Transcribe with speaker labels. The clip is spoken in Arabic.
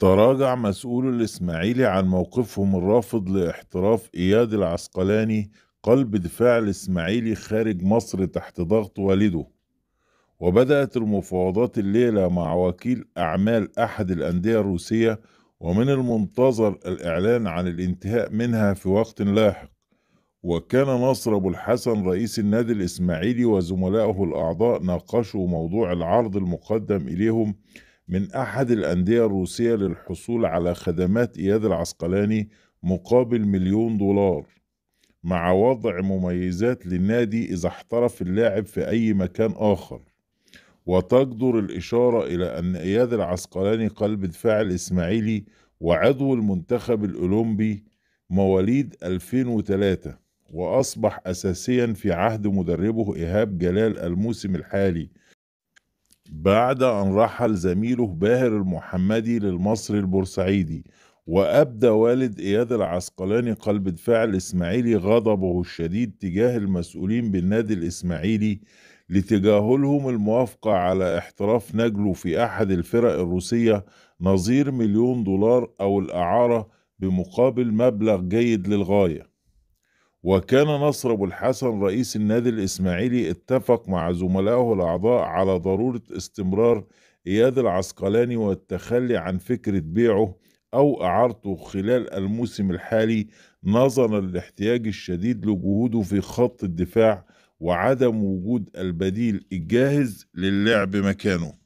Speaker 1: تراجع مسؤول الإسماعيلي عن موقفهم الرافض لاحتراف إياد العسقلاني قلب دفاع الإسماعيلي خارج مصر تحت ضغط والده وبدأت المفاوضات الليلة مع وكيل أعمال أحد الأندية الروسية ومن المنتظر الإعلان عن الانتهاء منها في وقت لاحق وكان نصر أبو الحسن رئيس النادي الإسماعيلي وزملائه الأعضاء ناقشوا موضوع العرض المقدم إليهم من أحد الأندية الروسية للحصول على خدمات إياد العسقلاني مقابل مليون دولار مع وضع مميزات للنادي إذا احترف اللاعب في أي مكان آخر وتجدر الإشارة إلى أن إياد العسقلاني قلب دفاع الإسماعيلي وعضو المنتخب الأولمبي مواليد 2003 وأصبح أساسيا في عهد مدربه إيهاب جلال الموسم الحالي بعد أن رحل زميله باهر المحمدي للمصري البورسعيدي وأبدى والد إياد العسقلاني قلب دفاع الإسماعيلي غضبه الشديد تجاه المسؤولين بالنادي الإسماعيلي لتجاهلهم الموافقة على احتراف نجله في أحد الفرق الروسية نظير مليون دولار أو الإعارة بمقابل مبلغ جيد للغاية وكان نصر أبو الحسن رئيس النادي الإسماعيلي اتفق مع زملائه الأعضاء على ضرورة استمرار إياد العسقلاني والتخلي عن فكرة بيعه أو إعارته خلال الموسم الحالي نظرا للاحتياج الشديد لجهوده في خط الدفاع وعدم وجود البديل الجاهز للعب مكانه